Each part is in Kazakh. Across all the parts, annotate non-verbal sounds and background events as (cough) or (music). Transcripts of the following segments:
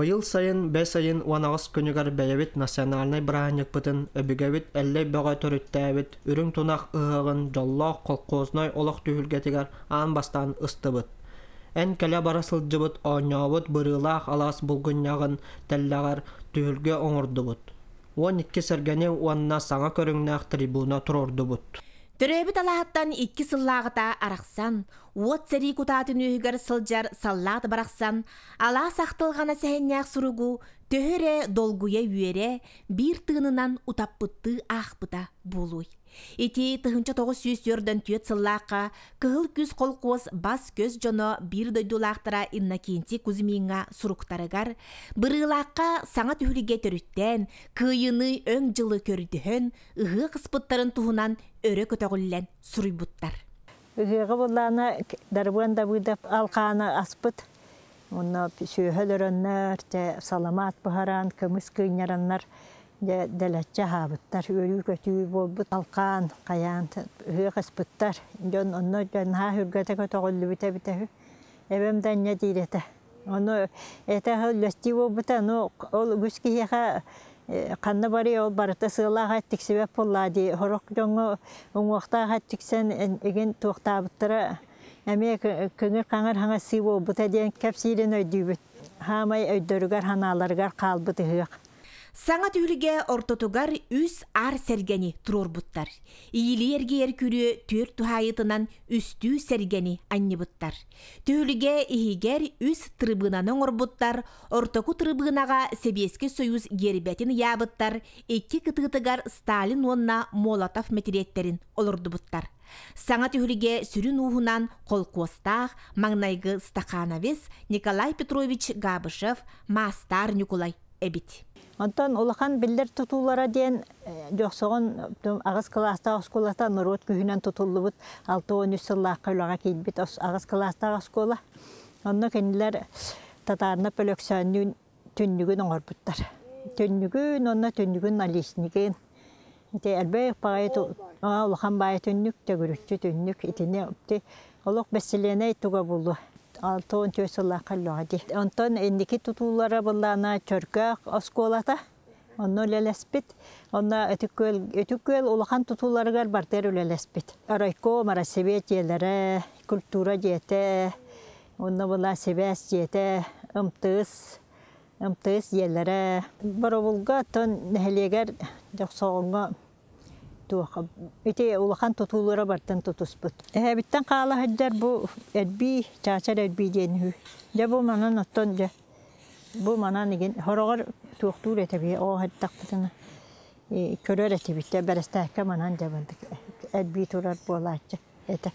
Быйыл сайын бә сайын уанағыс күнігер бәйәбіт национальный браһанек бұтын өбігәбіт әлі бөға төріттәбіт үрің тунақ ұғығын жоллоқ қолқознай олық түйілгетігер аң бастан ыстыбыт. Ән кәлә барасыл жыбыт оңябыт бұрылақ алас булгынягын тәлләгәр түһүлгә оңордыбыт. Он икки сәргәне уанна саңа көрүңнәк трибуна Төрөбүт талағыттан икки сыллағыта арақсан, уот сәрі күтатын үйгер сылжар саллағыты барақсан, ала сақтылғана сәхеннәк суругу төхөре долгуя үйере, бір тыңынан утаппытты ақпыта болуй. Ити тыһынча тоғы сүйіс өрден түйет сыллаққа, кығыл күз қол бас көз жоно бір дойдулақтыра инна кейінте күзімейіңа сұруқтарығар, бірғылаққа саңа түхіліге төріттен, кыйыны өң жылы көрдіхін, ұғы қыспыттарын туғынан өрі көтөғілілен сұруйбұттар. Үгіғі боланы дарбуан да бұйдап алқаны аспыт, Онна саламат бұхаран, көміс көйнераннар, дәләтчә хабыттар өрүү көтүү болбут алкан каян ыхыспыттар дьон онно дьонха хүргөтө көтөгөллүбүтэ битэ эбем данья диирете оно это лөсти болбута ну ол күс киеха канна бари ол барыта сыылаага тиксибеп булла ди хорок жоңо уңуактаага тиксен эген туактаабыттара эме көңүр каңыр хаңа сый болбута диэн кепсирин өйдүүбүт хамай өйдөрүгар ханааларыгар каалбыт ыык Саңа түйліге ортотугар үс ар сергени тұрорбуттар. Иілі ергер күрі төр тухайытынан үстүү сергени аннебуттар. Түйліге ихигер үс трыбынаның орбуттар, ортоку трыбынага Себеске союз гербетін ябыттар, екі кытығытыгар Сталин онна Молотов материеттерін олордубуттар Саңа түһүлиге сүрүн уһунан колкуостаах маңнайгы Стахановец, Николай Петрович Габышев, Мастар Николай эбит. Онтон улахан биллер тутулара диэн жоқсоғын э, ағыз класста осколата нұрот күйінен тутуллыбыт 6-13 сыллаққа үлаға кейлбит ағыз класста оскола. Онны кенілер татарына пөлөксәннүн түннүгін оңырбыттар. Түннүгін, онна түннүгін алисниген. Ите әлбәйік бағай улахан бай түннүк, төгірүшчі түннүк, итіне ұпты. Олық бәсілене туға болды алтон төсөлла каллогади. Онтон эндики тутуллары буллана чөркөк осколата. Онно лелеспит. Онна өтүкөл өтүкөл улахан бар бартер үлелеспит. Арайко марасебет елере, культура жете, онна була себес жете, ымтыс, ымтыс елере. Боровулга тон нехелегер жоксоонго туаха. Ите улахан тутулура бартан тутуспут. Эхе биттен каала хаддар бу эдби чачар эдби денхү. Де бу манан оттон де. Бу манан иген хорогор туохтур этеби о хаттактына. Э, көрөр этеби те берестәккә манан дебендик. Эдби турар болачы. Эте.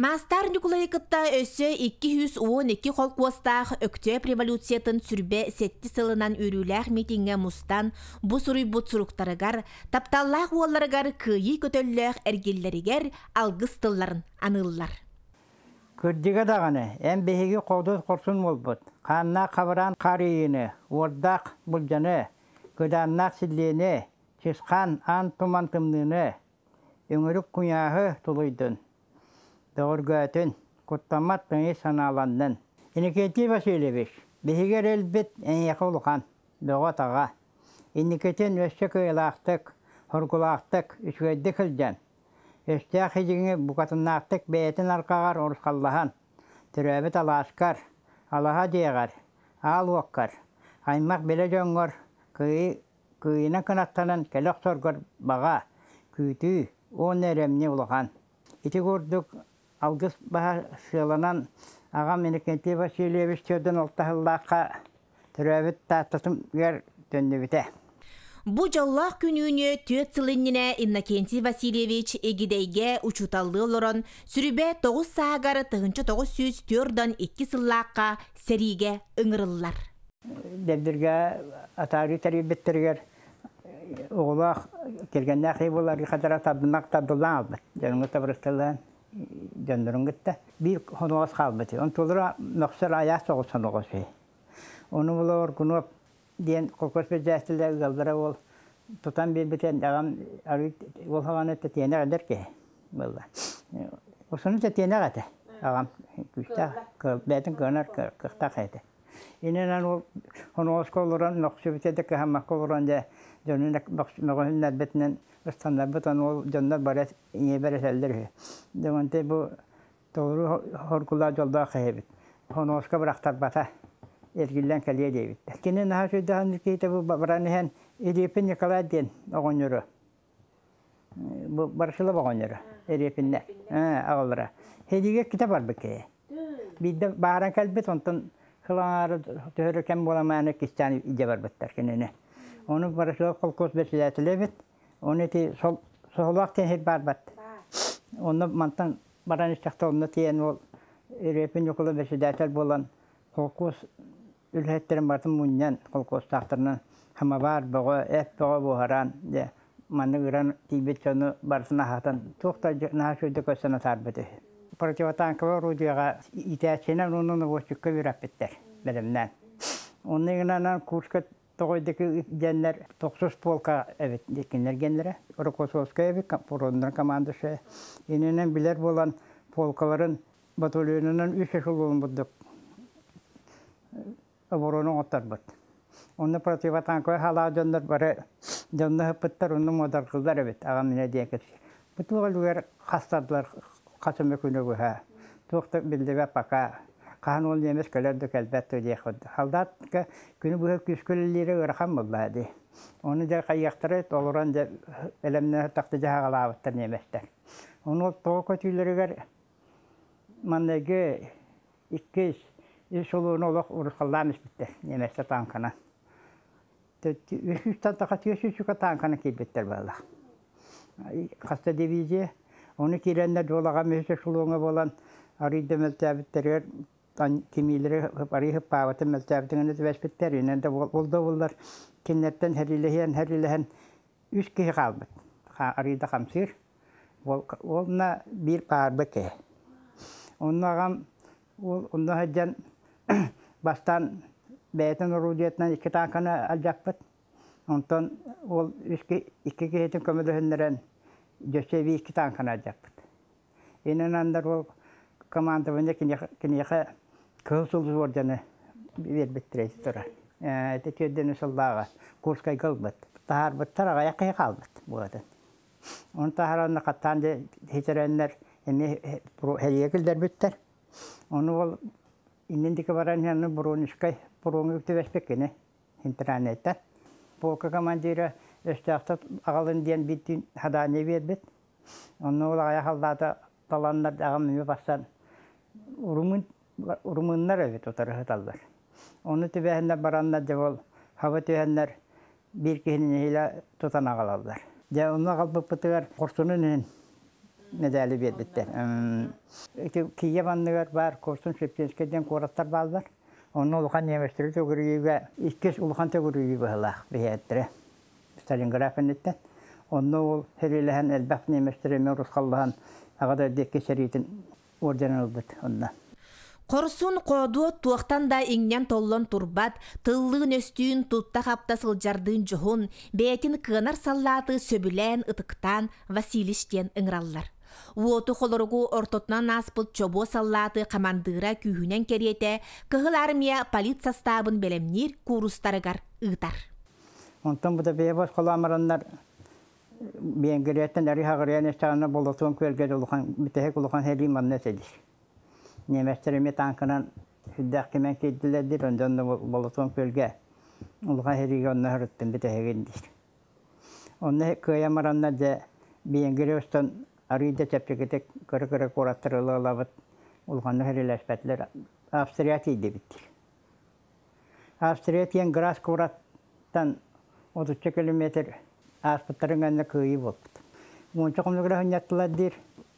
Мастар Нюклайкытта өсі 212 қол қуастақ өктеп революциятын сүрбе сетті сылынан өріләқ митинге мұстан бұт бұтсыруқтарығар, тапталлақ оларығар күйі көтөлләқ әргеллерігер алғыстыларын аныллар. Күрдігі дағаны, ән бейгі қоғдыз құрсын молбұт. Қанна қабыран қариыны, ордақ бұлжаны, көданнақ сілдені, чесқан ан тұмантымныны, өңірік күняғы тұлыйдың. Doğurgatın, kutlamat beni sanalandın. İniketi Vasilievich, Behiger elbet en yakulukan, doğat ağa. İniketin ösçe kıyılaktık, horgulaktık, üçgöydü kılcan. Ösçe hicini bukatınaktık beyetin arkagar oruskallahan. Türöbet alaskar, alaha diyegar, al vokkar. Aymak bile jöngör, kıyı, алғыс баға сыланан аға менекенте Васильевич төрдөн алтаһыллааққа түрәбіт татытым гер төннебіте. Бу жаллах күнүнө төт сылыннина Иннокентий Васильевич эгидейге талды олорон сүрібе 9 саагары тыгынчы 904дан 2 сыллааққа сериге ыңырыллар. Дәбдірге атары тарибеттергер оғылақ келгенде ақи болар қадара табдымақ табдылан албыт. Дәніңі табырыстылан döndürün gitti. Bir honuğaz kalbeti. Onu tulura nokser ayağı soğuk sonuğu şey. Onu bulur günü diyen kokos ve cahsille galdıra ol. Tutan bir biten ağam arı ol Dönün məğunlar bitinin ustanlar bitan o dönün barat niye bereseldir he. Dönte bu Бұл. horkular yolda xeyibit. Honoska bıraktak bata. Ergillen kaleye deyibit. Kine naha оны барашылар колхоз бетилетилебит оны ти сол солак тен хеп барбат оны мантан баран оны тиен ол репин юкула бетилетел болан колхоз үлһеттерин бартын муннян колхоз тақтырынан хама бар бұғы, әп бұғы бухаран де манны гыран тибет жоны барсына хатан тухта наха шуйды көсөна тарбыты противотанковый орудияға итәсенен онын востюкка бирәп биттер билемнән. Онны гынан курска тоғойдеки геннер тоқсыз полка эбит дикинер геннере Рокосовская эбит порондан командасы иненен билер болан полкаларын батальонынан үш эшелон буддык оборону отарбыт. онда противотанковый хала жондар бар жонны хыппыттар онны модар кылдар эбит ага мене диякет. Бутылга лугар хастадылар хасымы күнөгү ха. Тоқта билдебе пока Kaan ол yemiş kölerdik elbette ödeye koddu. Haldat günü bu hep küskülleri ırkan bulladı. Onu da kayyaktırı doluran da elemine taktı caha kalavattan тан кемилери барый хыппааватын мэлтээрдиңин үтүбэспиттэр үнэнде болду буллар киннеттен хэрилэһиэн хэрилэһэн үс киһи хаалбыт арыйда хамсыыр олна бир пар бәке оннагам ол онна хаджан бастан бээтин орудиятынан икки таакана алжаппыт онтон ол үски икки киһитин көмөлөһүннерен жөсеби икки таакана алжаппыт инен андар ол командование кинеха кыл сылдыз бар жаны бербеттірейді тұра. Тетеден ұсылдағы курскай кылбыт. Тахар бұт тарага яқы қалбыт бұғатын. Оны тахараны қаттан де хетеренлер, еме хәлге кілдер бүттер. Оны ол инендікі баран яны бұрын үшкай бұрын үкті интернетте. интернеттен. Полка командиры өстәқті ағылын ден биттін хадане бербет. Оны ол аяқ алдады таланлар дағым үме Урумын урмуннар эбит отарыгыталлар. Оны түбәһендә бараннар дә бол, хава түһәннәр елі тұтан ағалалдар. тотана калаллар. қалпы уна құрсының бытыгар корсунын медали Кейе Киеванныгар бар, құрсын шепченскеден кораттар балдар. Оны ұлған улхан неместер төгүрүйгә, ұлған улхан бұғылақ бейәттірі. Сталинграфын Сталинграфенеттен. Оны ол хелеләһән әлбәқ неместер мен русхаллаһан агада деккесеритин орден албыт ондан. Қорсун қоду туақтан да еңнен толлон турбат, тыллығын өстүйін тутта қапта сылжардың жұхын, бәкін кығынар саллаты сөбілән ытықтан Василиштен ыңраллар. Уоту қолырғу ортотнан аспыл чобо саллаты қамандыра күйінен керете, кығыл армия полиция стабын белемнер курустарыгар ұйтар. Онтың бұда бе бос қоламырынлар бенгіреттен әрі хағырыян естағына болдатуын көргеді ұлған, бітехек ұлған хәлі неместеріме таңқынан хүддәқкімен кейділер дейді ондан болытуын көлге ұлға хериге онна онна де арыйда чәпчекетек көрі-көрі километр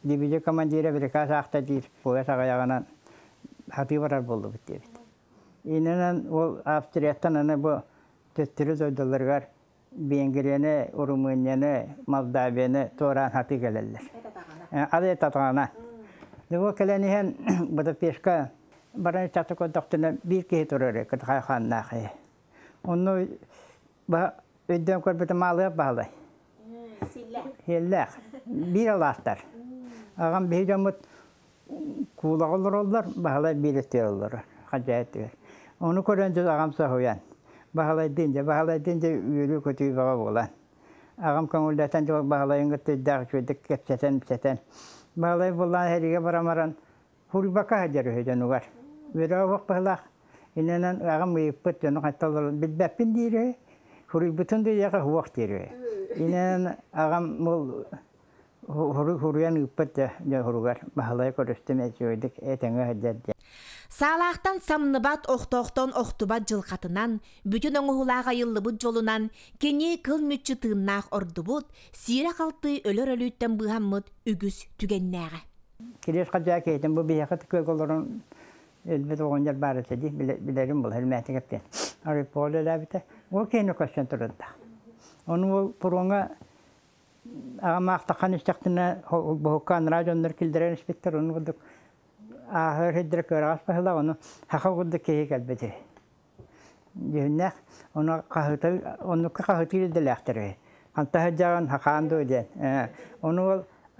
дивизия командира приказ ақта дейір боя сағаяғынан хаты барар болды бұт дейді инынан ол австрияттан э, аны бұ төттүрі зойдоларғар венгрияны румынияны молдавияны торан хаты келелер ет татана Нөгөө келенихен (coughs) Будапештка баран чаты коддоктуна бир кеһи турары кытхай ханнахы. Онно ба өйдөн көрбөтө маалык баалай. Силлах. Бир аластар ағам бейдамыт кулақ олар олар бағалай билеттер олар қанжайеттер оны көрген жүз ағам сахуян бағалай динде бағалай динде үйрі көтүй баға болан ағам көңілдәтен жоқ бағалайын көтті дақ жөдік кепсетен псетен бағалай болан хәриге барамаран хурбака хәдер өйден угар бері обақ бағлақ иненен ағам ұйыппыт жоны қатталар білбәппін дейді хурибутын дейді хуақ дейді иненен ағам бұл Hurjan ja, ja Салақтан самныбат охтоохтон охтубат жылқатынан, бүтін оңуғылаға бұд жолунан, кене кыл мүтчі орды ордубут, сирі қалты өлөр өлүйттен бұғаммыт үгіз түгеннәғі. Келес қаджа кейтін бұл бияқы түкөк оларын өлбет бары сәді, білерім бұл, әлмәті кәптен. ол ағамақтақан іштақтына бұхуккан радиондар келдірен іспеттер оны құдық ахыр хиддер оны хақа құдық кейі кәлбеті оны қағыты оны қағыты қанта хақанды өден оны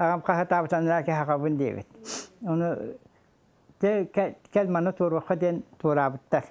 ағам қағыт абытан ләкі хақабын дейбет оны кәл маны туырваққа туырабыттар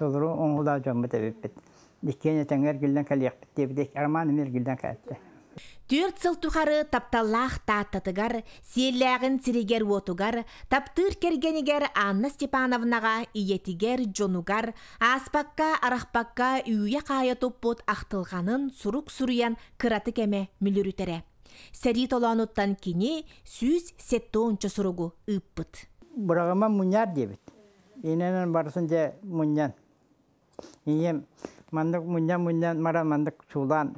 толыру оңғыла жомбыт әбіппіт. Диккені тәңгер гүлден кәліқпіт дебідек, арман өмір гүлден кәтті. Дүрт сыл тухары тапталлах таттатыгар, селләғін сирегер отугар, таптыр кергенегер Анна Степановнаға иетигер жонугар, аспакка, арахпакка үйе қайы топпот ақтылғанын сұрук сұруян кыраты кеме мүлірітере. Сәрі толануттан кене сүз сетті ончы сұругу ұппыт. Бұрағыма мұняр дебіт. Иненен барысын же мұнян ием мандык мунья мунья мара мандык чулан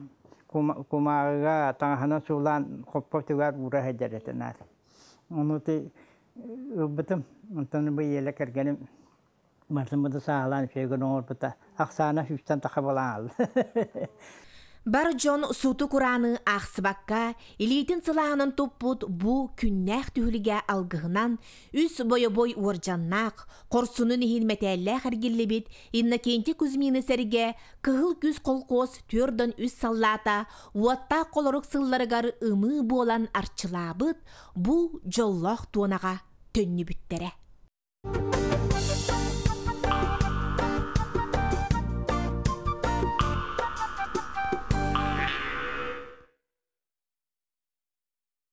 кумаага таңхана чулан коппо тугар ура хаджарата нар онути ыбытым онтан бу еле кергеним марсын бу да саалан шегенор бута аксана шуштан тахабалан Бар жон суту кураны ақсыбаққа, илейтін сылағанын топпут бұ күннәқ түхіліге алғығынан, үс бойы-бой оржаннақ, қорсунын ехін мәтәлі біт, инна кенті күзмені сәріге кығыл күз қолқос түрдін үс саллата, уатта қолырық сылларығар ұмы болан арчылабыт, бұ жоллоқ туынаға төнні бүттәрі.